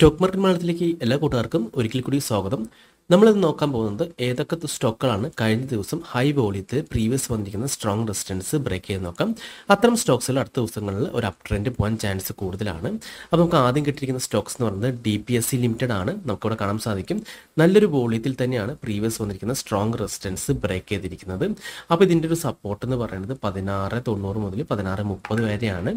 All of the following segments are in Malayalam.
സ്റ്റോക്ക് മാർക്കറ്റ് മാളത്തിലേക്ക് എല്ലാ കൂട്ടുകാർക്കും ഒരിക്കൽ കൂടി സ്വാഗതം നമ്മളിത് നോക്കാൻ പോകുന്നത് ഏതൊക്കെ സ്റ്റോക്കുകളാണ് കഴിഞ്ഞ ദിവസം ഹൈ വോളിയത്തിൽ പ്രീവിയസ് വന്നിരിക്കുന്ന സ്ട്രോങ് റെസിസ്റ്റൻസ് ബ്രേക്ക് ചെയ്ത് നോക്കാം അത്തരം സ്റ്റോക്സിൽ അടുത്ത ദിവസങ്ങളിൽ ഒരു അപ് ട്രെൻഡ് പോകാൻ ചാൻസ് കൂടുതലാണ് അപ്പോൾ നമുക്ക് ആദ്യം കിട്ടിയിരിക്കുന്ന സ്റ്റോക്സ് എന്ന് പറയുന്നത് D P S C limited ആണ് നമുക്കിവിടെ കാണാൻ സാധിക്കും നല്ലൊരു വോളിയത്തിൽ തന്നെയാണ് പ്രീവിയസ് വന്നിരിക്കുന്ന സ്ട്രോങ് റെസിസ്റ്റൻസ് ബ്രേക്ക് ചെയ്തിരിക്കുന്നത് അപ്പോൾ ഇതിൻ്റെ ഒരു സപ്പോർട്ട് എന്ന് പറയുന്നത് പതിനാറ് തൊണ്ണൂറ് മുതൽ പതിനാറ് മുപ്പത് വരെയാണ്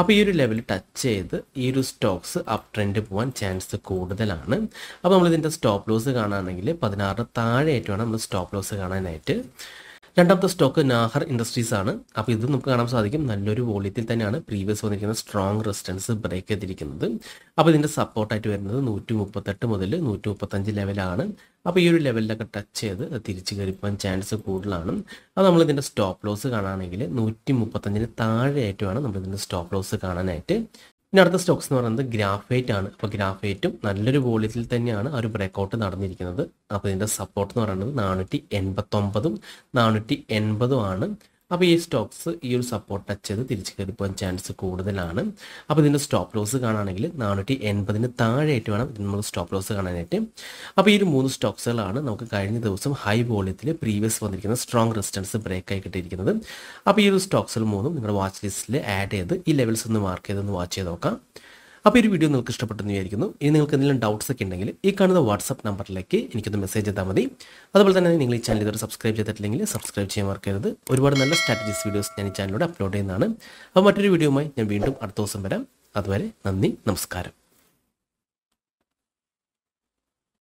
അപ്പോൾ ഈ ഒരു ലെവൽ ടച്ച് ചെയ്ത് ഈ ഒരു സ്റ്റോക്സ് അപ് ട്രെൻഡ് പോകാൻ ചാൻസ് കൂടുതലാണ് അപ്പോൾ നമ്മളിതിൻ്റെ സ്റ്റോപ്പ് ലോസ് കാണാൻ ആണെങ്കിൽ പതിനാറിന് വേണം നമ്മൾ സ്റ്റോപ്പ് ലോസ് കാണാനായിട്ട് രണ്ടാമത്തെ സ്റ്റോക്ക് നാഹർ ഇൻഡസ്ട്രീസ് ആണ് അപ്പോൾ ഇത് നമുക്ക് കാണാൻ സാധിക്കും നല്ലൊരു വോളിയത്തിൽ തന്നെയാണ് പ്രീവിയസ് വന്നിരിക്കുന്ന സ്ട്രോങ് റെസിസ്റ്റൻസ് ബ്രേക്ക് ചെയ്തിരിക്കുന്നത് അപ്പോൾ ഇതിൻ്റെ സപ്പോർട്ടായിട്ട് വരുന്നത് നൂറ്റി മുപ്പത്തെട്ട് മുതൽ നൂറ്റി മുപ്പത്തഞ്ച് ലെവലാണ് അപ്പോൾ ഈ ഒരു ലെവലിലൊക്കെ ടച്ച് ചെയ്ത് തിരിച്ചു കയറിപ്പോൾ ചാൻസ് കൂടുതലാണ് അപ്പോൾ നമ്മൾ സ്റ്റോപ്പ് ലോസ് കാണുകയാണെങ്കിൽ നൂറ്റി മുപ്പത്തഞ്ചിന് താഴെയായിട്ടുമാണ് നമ്മൾ നമ്മളിതിൻ്റെ സ്റ്റോപ്പ് ലോസ് കാണാനായിട്ട് പിന്നെ അടുത്ത സ്റ്റോക്സ് എന്ന് പറയുന്നത് ഗ്രാഫേറ്റ് ആണ് അപ്പോൾ ഗ്രാഫേറ്റും നല്ലൊരു വോളിയത്തിൽ തന്നെയാണ് ആ ഒരു ബ്രേക്കൗട്ട് നടന്നിരിക്കുന്നത് അപ്പോൾ ഇതിൻ്റെ സപ്പോർട്ട് എന്ന് പറയുന്നത് നാനൂറ്റി എൺപത്തൊമ്പതും നാനൂറ്റി എൺപതും ആണ് അപ്പോൾ ഈ സ്റ്റോക്സ് ഈ ഒരു സപ്പോർട്ട് ടച്ച് ചെയ്ത് തിരിച്ച് കയറി പോകാൻ ചാൻസ് കൂടുതലാണ് അപ്പോൾ ഇതിൻ്റെ സ്റ്റോപ്പ് ലോസ് കാണുകയാണെങ്കിൽ നാനൂറ്റി എൺപതിന് താഴെയായിട്ട് വേണം ഇതിന് നമ്മൾ സ്റ്റോപ്പ് ലോസ് കാണാനായിട്ട് അപ്പോൾ ഈ ഒരു മൂന്ന് സ്റ്റോക്സുകളാണ് നമുക്ക് കഴിഞ്ഞ ദിവസം ഹൈ വോളിയത്തിൽ പ്രീവിയസ് വന്നിരിക്കുന്ന സ്ട്രോങ് റെസിസ്റ്റൻസ് ബ്രേക്ക് ആയി കിട്ടിയിരിക്കുന്നത് അപ്പോൾ ഈ ഒരു സ്റ്റോക്സുകൾ മൂന്നും നിങ്ങളുടെ വാച്ച് ലിസ്റ്റിൽ ആഡ് ചെയ്ത് ഈ ലെവൽസ് ഒന്ന് മാർക്ക് ചെയ്തൊന്ന് വാച്ച് ചെയ്ത് നോക്കാം അപ്പോൾ ഈ വീഡിയോ നിങ്ങൾക്ക് ഇഷ്ടപ്പെട്ടെന്ന് വിചാരിക്കുന്നു ഇനി നിങ്ങൾക്ക് എന്തെങ്കിലും ഡൗട്ട്സ് ഒക്കെ ഉണ്ടെങ്കിൽ ഈ കാണുന്ന വാട്സപ്പ് നമ്പറിലേക്ക് എനിക്കൊന്ന് മെസ്സേജ് ചെയ്താൽ മതി അതുപോലെ തന്നെ നിങ്ങൾ ഈ ചാനൽ ഇതുവരെ സബ്സ്ക്രൈബ് ചെയ്തിട്ടില്ലെങ്കിൽ സബ്സ്ക്രൈബ് ചെയ്യാൻ മറക്കരുത് ഒരുപാട് നല്ല സ്ട്രാറ്റജീസ് വീഡിയോസ് ഞാൻ ഈ ചാനലിലൂടെ അപ്ലോഡ് ചെയ്യുന്നതാണ് അപ്പോൾ മറ്റൊരു വീഡിയോയുമായി ഞാൻ വീണ്ടും അടുത്ത ദിവസം വരാം അതുവരെ നന്ദി നമസ്കാരം